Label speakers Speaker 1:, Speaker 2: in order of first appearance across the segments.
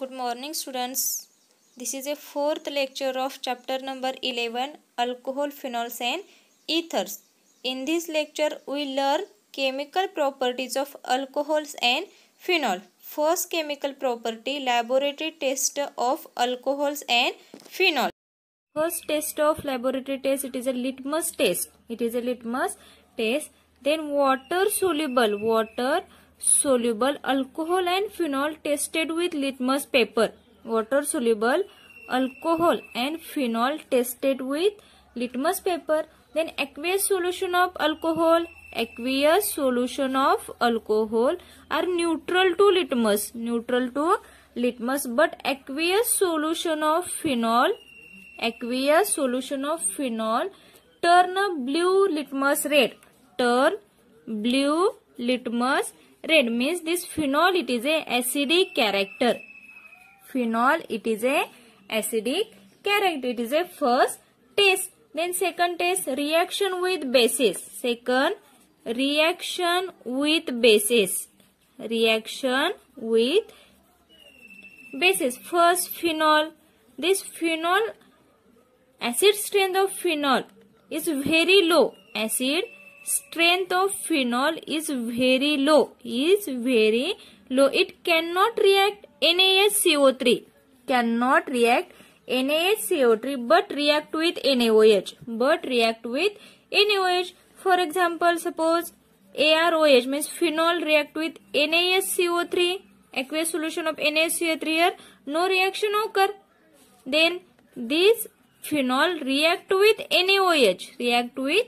Speaker 1: good morning students this is a fourth lecture of chapter number 11 alcohol phenols and ethers in this lecture we learn chemical properties of alcohols and phenol first chemical property laboratory test of alcohols and phenol first test of laboratory test it is a litmus test it is a litmus test then water soluble water soluble alcohol and phenol tested with litmus paper water soluble alcohol and phenol tested with litmus paper then aqueous solution of alcohol aqueous solution of alcohol are neutral to litmus neutral to litmus but aqueous solution of phenol aqueous solution of phenol turn blue litmus red turn blue litmus red means this phenol it is a acidic character. Phenol it is a acidic character. It is a first test. Then second test. reaction with bases. Second reaction with bases. Reaction with bases. First phenol. This phenol acid strength of phenol is very low. Acid strength of phenol is very low is very low it cannot react NaHCO3 cannot react NaHCO3 but react with NaOH but react with NaOH for example suppose AROH means phenol react with NaHCO3 aqueous solution of NaHCO3 here no reaction occur then this phenol react with NaOH. React with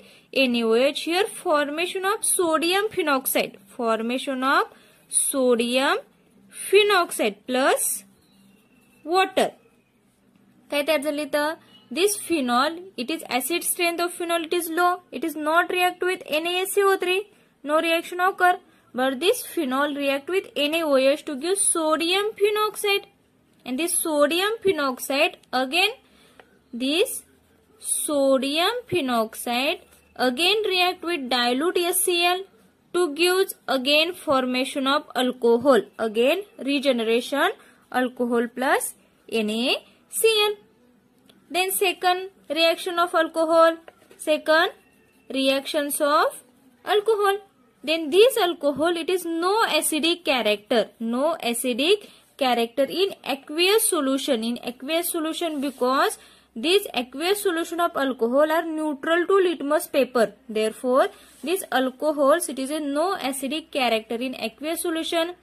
Speaker 1: NaOH here formation of sodium phenoxide. Formation of sodium phenoxide plus water. This phenol, it is acid strength of phenol, it is low. It is not react with NaSO3. No reaction occur. But this phenol react with NaOH to give sodium phenoxide. And this sodium phenoxide again this sodium phenoxide again react with dilute HCl to gives again formation of alcohol. Again regeneration alcohol plus NaCl. Then second reaction of alcohol. Second reactions of alcohol. Then this alcohol it is no acidic character. No acidic character in aqueous solution. In aqueous solution because these aqueous solution of alcohol are neutral to litmus paper. Therefore, these alcohols, it is a no acidic character in aqueous solution.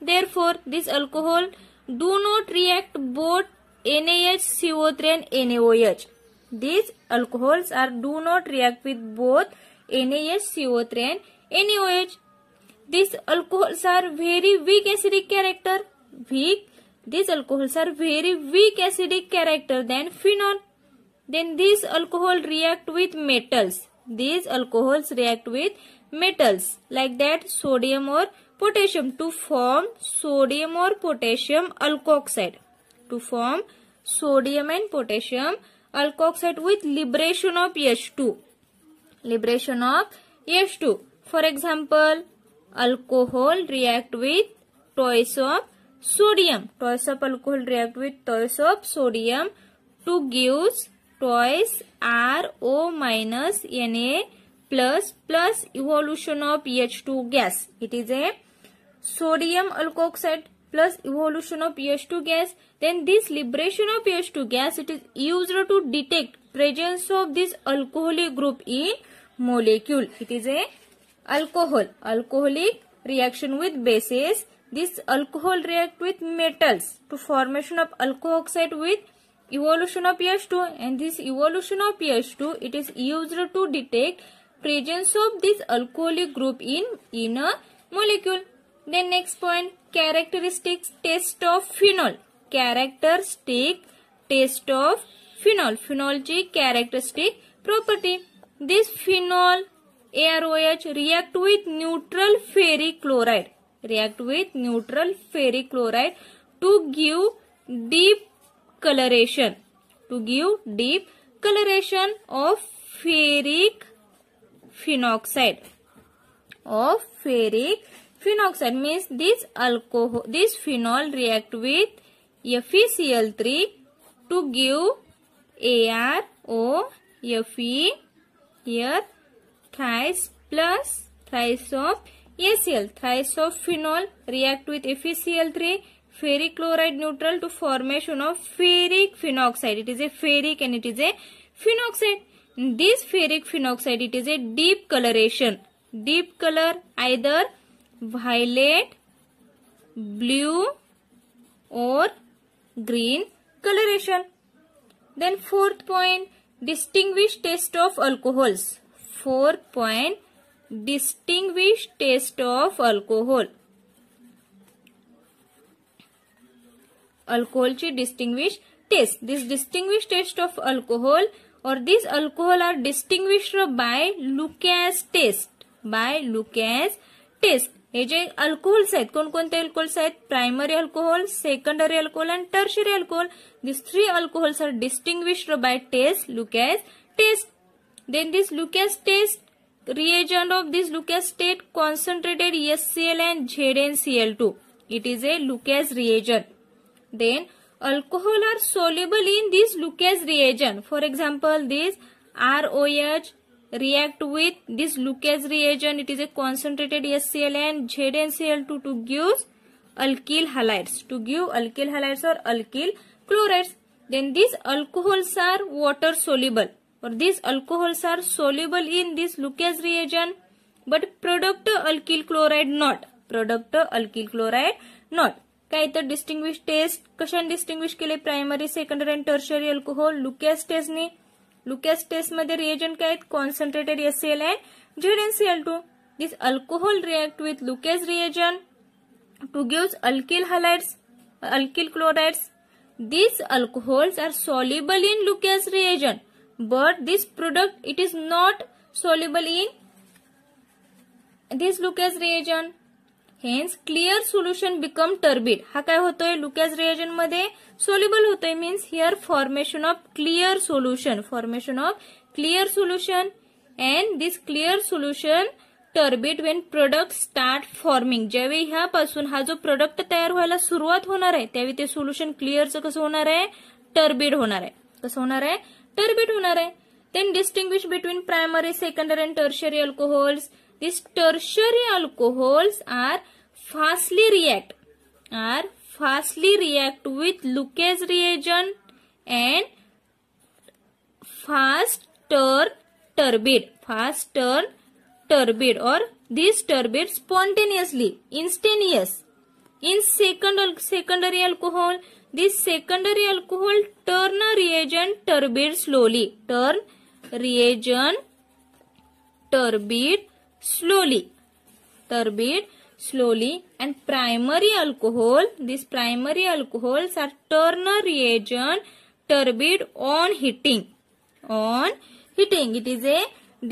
Speaker 1: Therefore, these alcohol do not react both NaH, CO3 and NaOH. These alcohols are do not react with both NaH, CO3 and NaOH. These alcohols are very weak acidic character. Weak these alcohols are very weak acidic character than phenol. Then these alcohol react with metals. These alcohols react with metals like that sodium or potassium to form sodium or potassium alkoxide. To form sodium and potassium alkoxide with liberation of H2. Liberation of H2. For example, alcohol react with twice of sodium. Twice of alcohol react with twice of sodium to gives twice RO minus Na plus plus evolution of H2 gas. It is a sodium alkoxide plus evolution of H2 gas. Then this liberation of H2 gas it is used to detect presence of this alcoholic group in molecule. It is a alcohol alcoholic reaction with bases This alcohol react with metals to formation of alkoxide with evolution of H2 and this evolution of H2 it is used to detect presence of this alcoholic group in in a molecule. Then next point characteristics test of phenol. Characteristic test of phenol. Phenology characteristic property. This phenol AROH react with neutral ferric chloride react with neutral ferric chloride to give deep coloration to give deep coloration of ferric phenoxide of ferric phenoxide means this alcohol this phenol react with FeCl3 to give ArOFe here thrice plus thrice of ACl. Thiophenol react with FeCl3 ferric chloride neutral to formation of ferric phenoxide. It is a ferric and it is a phenoxide. this ferric phenoxide, it is a deep coloration. Deep color either violet, blue or green coloration. Then fourth point, distinguish taste of alcohols. Fourth point, distinguish test of alcohol alcohol ची distinguish test this distinguish test of alcohol और this alcohol are distinguish by Lucas test by Lucas test ये जे alcohols है कौन कौन से alcohols है primary alcohol secondary alcohol and tertiary alcohol this three alcohols are distinguish by test Lucas test then this Lucas test reagent of this Lucas state concentrated HCl and ZnCl2. It is a Lucas reagent. Then alcohol are soluble in this Lucas reagent. For example, this ROH react with this Lucas reagent. It is a concentrated HCl and ZnCl2 to give alkyl halides. To give alkyl halides or alkyl chlorides. Then these alcohols are water soluble. और this alcohols are soluble in this Lucas reagent but product alkyl chloride not product alkyl chloride not का तर test कशाने distinguish लिए primary secondary and tertiary alcohol test ने Lucas test S C L and concentrated N C L to this alcohol react with Lucas reagent to give alkyl halides alkyl chlorides this alcohols are soluble in Lucas reagent but this product it is not soluble in this Lucas reagent hence clear solution become turbid हा काय होतोय Lucas reagent मध्ये soluble होतोय means here formation of clear solution formation of clear solution and this clear solution turbid when product start forming ज्यावेळी ह्यापासून हा जो product तयार व्हायला सुरुवात होणार आहे त्यावेळी ते सोल्युशन क्लिअरचं कसं होणार आहे टर्बिड होणार आहे कसं होणार आहे टर्बेट होणार आहे then distinguish between primary secondary and tertiary alcohols this tertiary alcohols are fastly react are fastly react with Lucas reagent and fast turn turbid fast turn turbid और this turbid spontaneously instantaneous in second secondary alcohol This secondary alcohol turn reagent turbid slowly. Turn reagent turbid slowly. Turbid slowly and primary alcohol these primary alcohols are turner reagent turbid on heating on heating it is a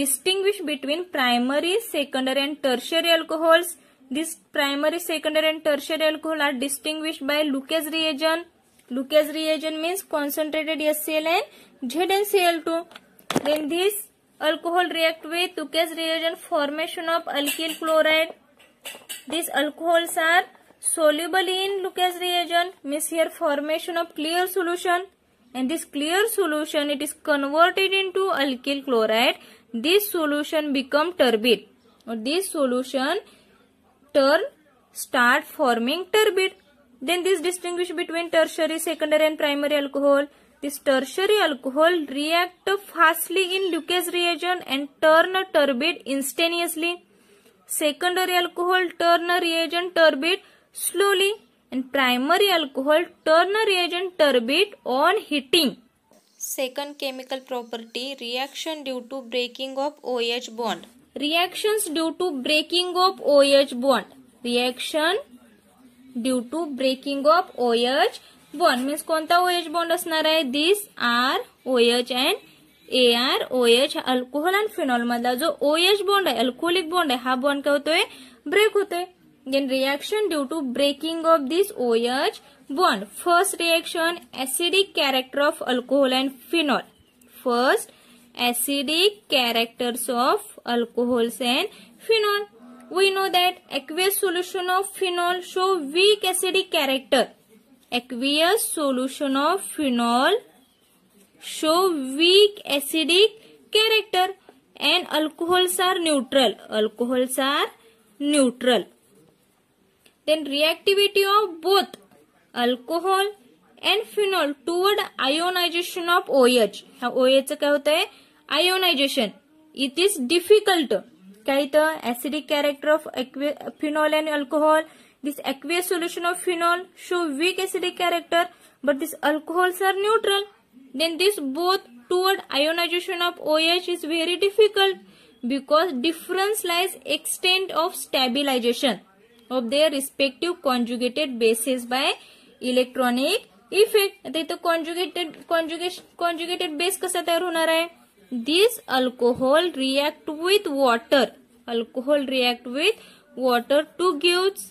Speaker 1: distinguish between primary secondary and tertiary alcohols this primary, secondary and tertiary alcohol are distinguished by Lucas reagent. Lucas reagent means concentrated HCl and ZnCl2. Then this alcohol react with Lucas reagent formation of alkyl chloride. These alcohols are soluble in Lucas reagent means here formation of clear solution and this clear solution it is converted into alkyl chloride this solution become turbid or this solution turn start forming turbid. Then this distinguish between tertiary, secondary and primary alcohol. This tertiary alcohol react fastly in Lucas reaction and turn turbid instantaneously. Secondary alcohol turn reagent turbid slowly and primary alcohol turn reagent turbid on heating. Second chemical property reaction due to breaking of OH bond. reactions due to breaking of OH bond reaction due to breaking of OH bond means कोणता OH bond असणार आहे this R OH and AR OH alcohol and phenol मधला जो OH bond आहे alcoholic bond आहे हा bond काय होतोय ब्रेक होतोय then reaction due to breaking of this OH bond first reaction acidic character of alcohol and phenol first acidic characters of alcohols and phenol. We know that aqueous solution of phenol show weak acidic character. Aqueous solution of phenol show weak acidic character and alcohols are neutral. Alcohols are neutral. Then reactivity of both alcohol and phenol toward ionization of OH. हाँ OH क्या होता है ionisation it is difficult कहीं तो acidic character of phenol and alcohol this aqueous solution of phenol show weak acidic character but this alcohols are neutral then this both toward ionization of O H is very difficult because difference lies extent of stabilization of their respective conjugated bases by electronic effect आता इथं conjugated conjugated base कसा तैयार होना है this alcohol react with water alcohol react with water to gives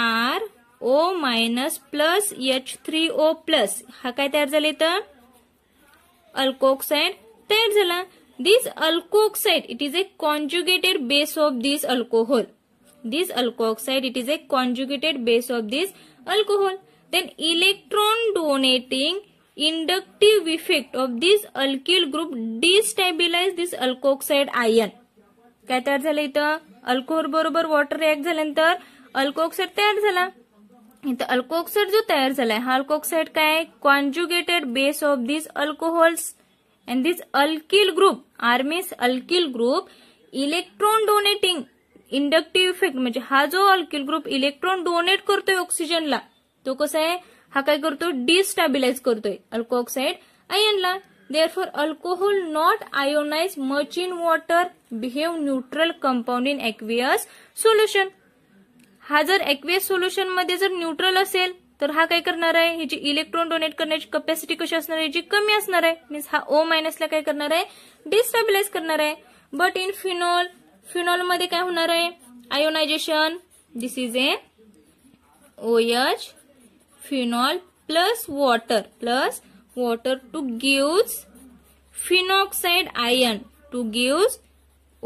Speaker 1: R O minus plus H three O plus हा काय तयार झाला इथं अल्कोक्साइड तयार झाला this alkoxide it is a conjugated base of this alcohol this alkoxide it is a conjugated base of this alcohol then electron donating inductive effect of this alkyl group destabilize this alkoxide ion काय तयार झालं इथं alcohol बरोबर water react झाल्यानंतर alkoxide तयार झाला इथं जो तयार झालाय हा अल्कोक्साइड काय conjugated base of this alcohols and this alkyl group आर्मीस alkyl group electron donating inductive effect म्हणजे हा जो अल्किल ग्रुप इलेक्ट्रॉन डोनेट करतोय ऑक्सिजनला तो कसा आहे हा करते करतो डिस्टॅबिलाइज करतोय आयन आयनला therefore alcohol not ionize much in water behave neutral compound in aqueous solution हा जर एक्वेस सोल्यूशन मध्य जर न्यूट्रल असेल तर हा काय करणार आहे ह्याची इलेक्ट्रॉन डोनेट करना कपॅसिटी कशी असणार आहे कमी असणार आहे हा ओ माइनस काय करणार आहे डिस्टॅबिलाइज करणार बट इन फिनॉल फिनॉल मध्य हो होणार आहे ionization this is a O H phenol plus water plus water to gives phenoxide ion to gives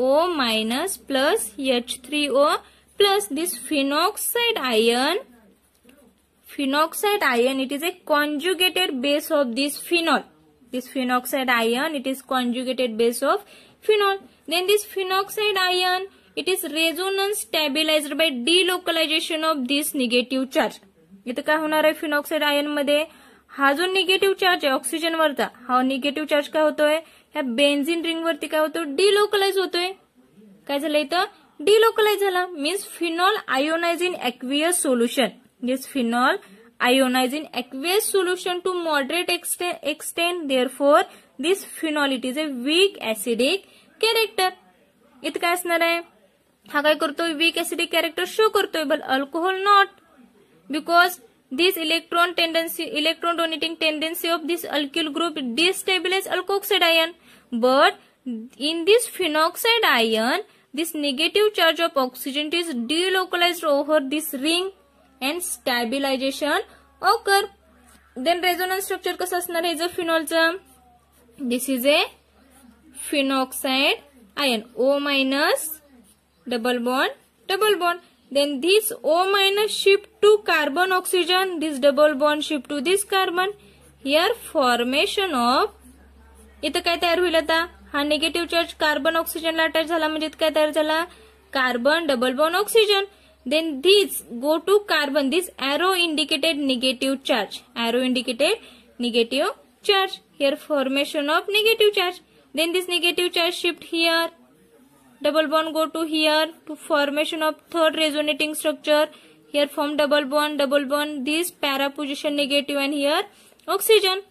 Speaker 1: O minus plus H3O plus this phenoxide ion phenoxide ion it is a conjugated base of this phenol this phenoxide ion it is conjugated base of phenol then this phenoxide ion it is resonance stabilized by delocalization of this negative charge इथं काय होणार आहे phenoxide ion मध्ये हा जो negative charge आहे ऑक्सिजनवरचा हा negative charge काय होतोय ह्या बेन्झिन रिंगवरती काय होतो डिलोकलाइज होतोय काय झालं इथं डिलोकलाइज झाला means phenol ionize in aqueous solution this phenol ionize in aqueous solution to moderate extent therefore this phenol it is a weak acidic character इथं काय असणार आहे हा काय करतोय वीक एसिडिक कॅरेक्टर शो करतोय but alcohol not because this electron tendency electron donating tendency of this alkyl group destabilizes alkoxide ion but in this phenoxide ion this negative charge of oxygen is delocalized over this ring and stabilization occur then resonance structure कसं असणार हे जर फिनॉलचं This is a phenoxide ion. O minus, double bond, double bond. then this O minus shift to carbon oxygen, this double bond shift to this carbon. Here formation of इथं काय तयार होईल आता हा negative charge carbon ऑक्सिजनला attach झाला म्हणजे काय तयार झाला carbon double bond oxygen then this go to carbon this arrow indicated negative charge arrow indicated negative charge here formation of negative charge then this negative charge shift here double bond go to here to formation of third resonating structure here form double bond double bond this para position negative and here oxygen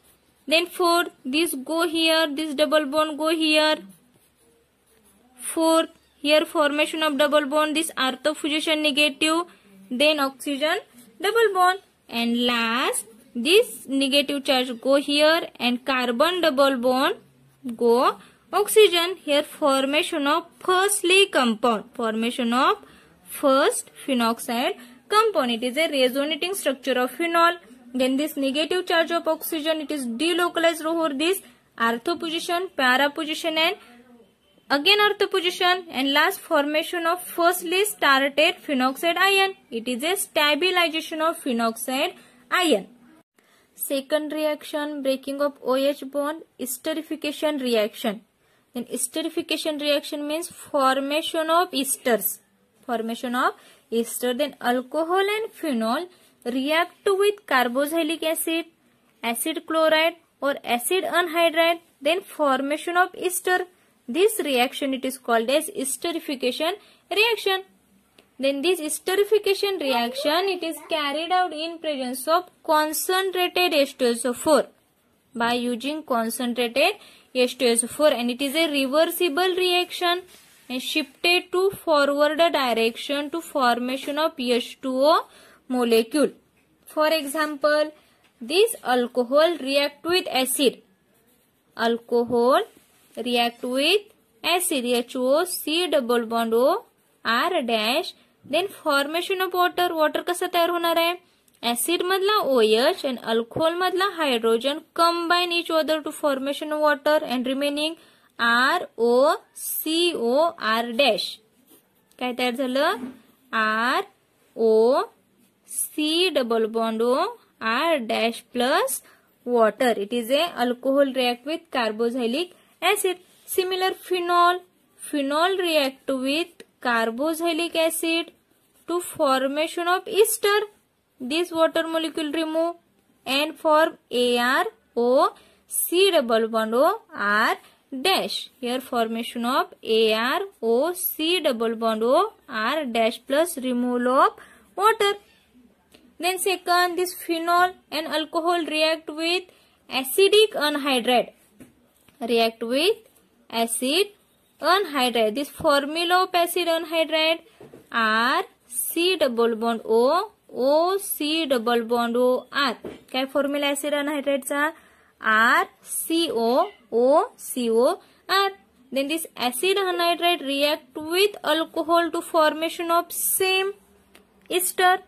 Speaker 1: then for this go here this double bond go here fourth here formation of double bond this ortho position negative then oxygen double bond and last this negative charge go here and carbon double bond go oxygen here formation of firstly compound formation of first phenoxide compound it is a resonating structure of phenol then this negative charge of oxygen it is delocalized over this ortho position para position and again ortho position and last formation of firstly started phenoxide ion it is a stabilization of phenoxide ion second reaction breaking of OH bond esterification reaction then esterification reaction means formation of esters. Formation of ester. Then alcohol and phenol react with carboxylic acid, acid chloride or acid anhydride. Then formation of ester. This reaction it is called as esterification reaction. Then this esterification reaction it is carried out in presence of concentrated ester 4 by using concentrated H2SO4 and it is a reversible reaction and shifted to forward direction to formation of H2O molecule. For example, this alcohol react with acid. Alcohol react with acid HO C double bond O R dash then formation of water. Water कसा तयार होणार आहे acid मधला OH and alcohol मधला hydrogen combine each other to formation water and remaining R O C O R dash काय R O C double bond O R dash plus water it is a alcohol react with carboxylic acid similar phenol phenol react with carboxylic acid to formation of ester this water molecule remove and form ARO C double bond O R dash. Here formation of ARO C double bond O R dash plus removal of water. Then second this phenol and alcohol react with acidic anhydride. React with acid anhydride. This formula of acid anhydride R C double bond O O C double bond O R क्या formula acid anhydride ऐसी R C O O C O R then this acid anhydride react with alcohol to formation of same ester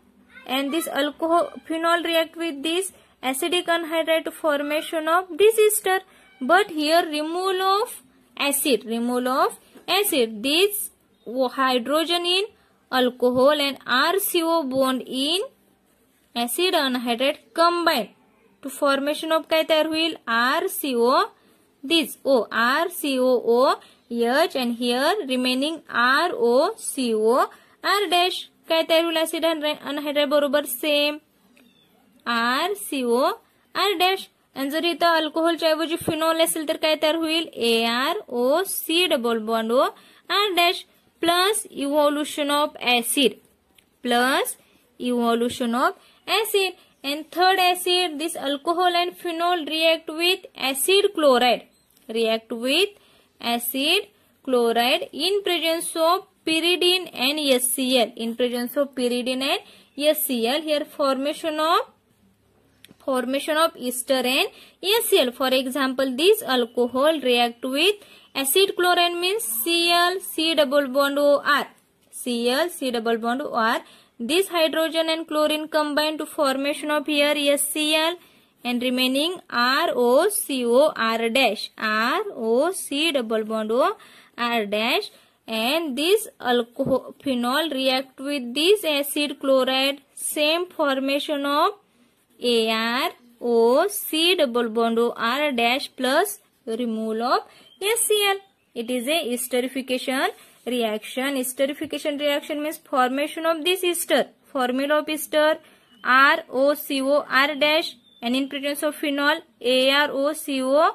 Speaker 1: and this alcohol phenol react with this acidic anhydride formation of this ester but here removal of acid removal of acid this वो hydrogen in alcohol and RCO bond in acid anhydride combine to formation of kethyl RCO. This O RCOO H and here remaining ROCO R dash kethyl acid anhydride बरोबर same RCO R dash आणि जर इथं अल्कोहोलच्या ऐवजी phenol असेल तर काय तयार होईल a R O C double bond O R dash plus evolution of acid plus evolution of acid and third acid this alcohol and phenol react with acid chloride react with acid chloride in presence of pyridine and HCl in presence of pyridine and HCl here formation of formation of ester and HCl for example this alcohol react with Acid chlorine means Cl, C double bond OR. Cl, C double bond OR. This hydrogen and chlorine combine to formation of here SCl and remaining ROCOR dash. ROC double bond O R dash. And this alcohol phenol react with this acid chloride. Same formation of AROC double bond O R dash plus removal of HCl. It is a esterification reaction. Esterification reaction means formation of this ester. Formula of ester ROCOR dash and in presence of phenol AROCOR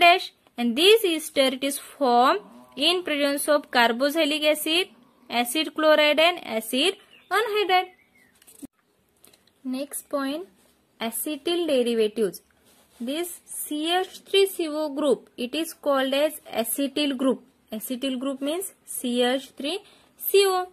Speaker 1: dash and this ester it is formed in presence of carboxylic acid, acid chloride and acid anhydride. Next point acetyl derivatives this CH3CO group, it is called as acetyl group. Acetyl group means CH3CO.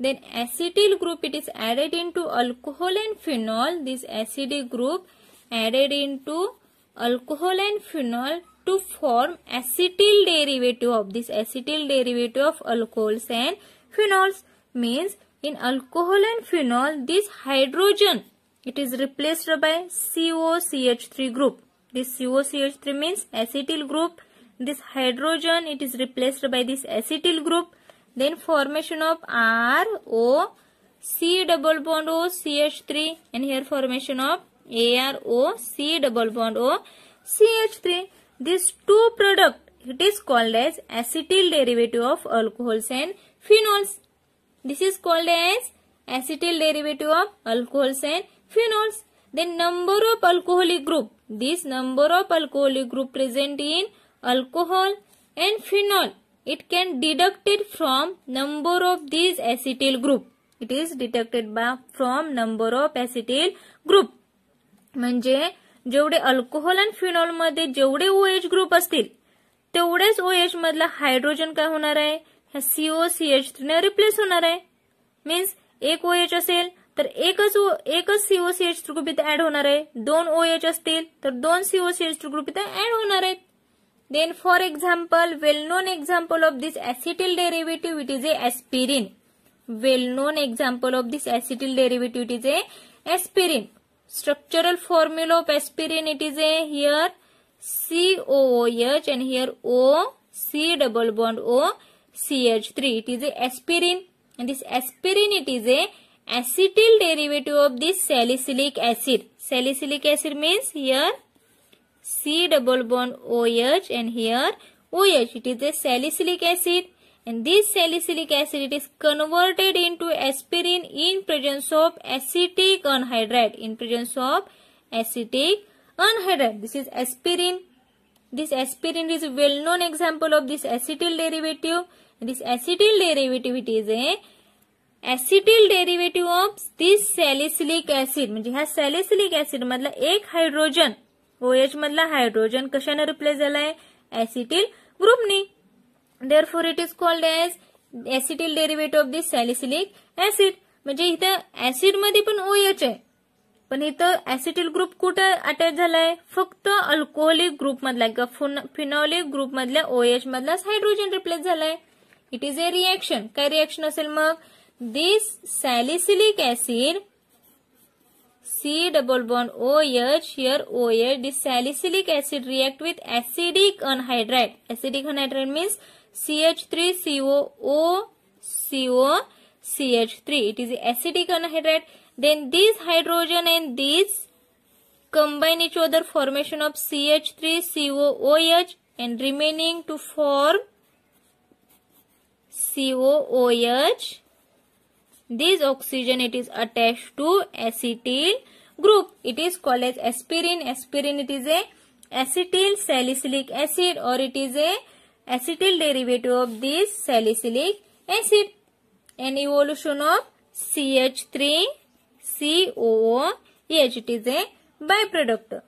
Speaker 1: Then acetyl group, it is added into alcohol and phenol. This acidic group added into alcohol and phenol to form acetyl derivative of this acetyl derivative of alcohols and phenols means in alcohol and phenol this hydrogen it is replaced by COCH3 group. This COCH3 means acetyl group. This hydrogen it is replaced by this acetyl group. Then formation of R O C double bond O CH3 and here formation of A R O C double bond O C 3 This two product it is called as acetyl derivative of alcohols and phenols. This is called as acetyl derivative of alcohols and phenols. Then number of alcoholic group. This number of alcoholic group present in alcohol and phenol. It can deducted from number of these acetyl group. It is deducted by from number of acetyl group. manje jevde alcohol and phenol madhe jevde oh group astil tevdes oh madla hydrogen hydrogen honar hai आहे coch ne replace honar hai means ek oh asel तर एकच एकच COC H group इथे add होणार आहे दोन O H असतील तर दोन सीओसी एच ऍड होणार आहेत then for example well known example of this acetyl derivative it is a aspirin well known example of this acetyl derivative it is a aspirin structural formula of aspirin it is a here C O H and here O C double bond O C H three it is a aspirin this aspirin it is a acetyl derivative of this salicylic acid. Salicylic acid means here C double bond OH and here OH. It is a salicylic acid and this salicylic acid it is converted into aspirin in presence of acetic anhydride. In presence of acetic anhydride. This is aspirin. This aspirin is a well known example of this acetyl derivative. This acetyl derivative it is a acetyl derivative of this salicylic acid म्हणजे ह्या acid acid मधला एक hydrogen OH मधला कशा कशाने replace acetyl group ने therefore it is called as acetyl derivative of this salicylic acid म्हणजे इथं ऍसिड मध्ये पण ओएच आहे पण ग्रुप कुठं अटॅच झालाय फक्त अल्कोहोलिक ग्रुप मधला किंवा फिनॉलिक ग्रुप ओ ओएच मधला हाइड्रोजन रिप्लेस झालाय इट इज ए रिएक्शन काय रिएक्शन असेल मग This salicylic acid C double bond OH here OH this salicylic acid react with acidic anhydride acidic anhydride means CH3COOCOCH3 it is acidic anhydride then this hydrogen and this combine each other formation of CH3COOH and remaining to form COOH This oxygen it is attached to acetyl group. It is called as aspirin. Aspirin it is a acetyl salicylic acid or it is a acetyl derivative of this salicylic acid. An evolution of CH3COOH it is a byproduct.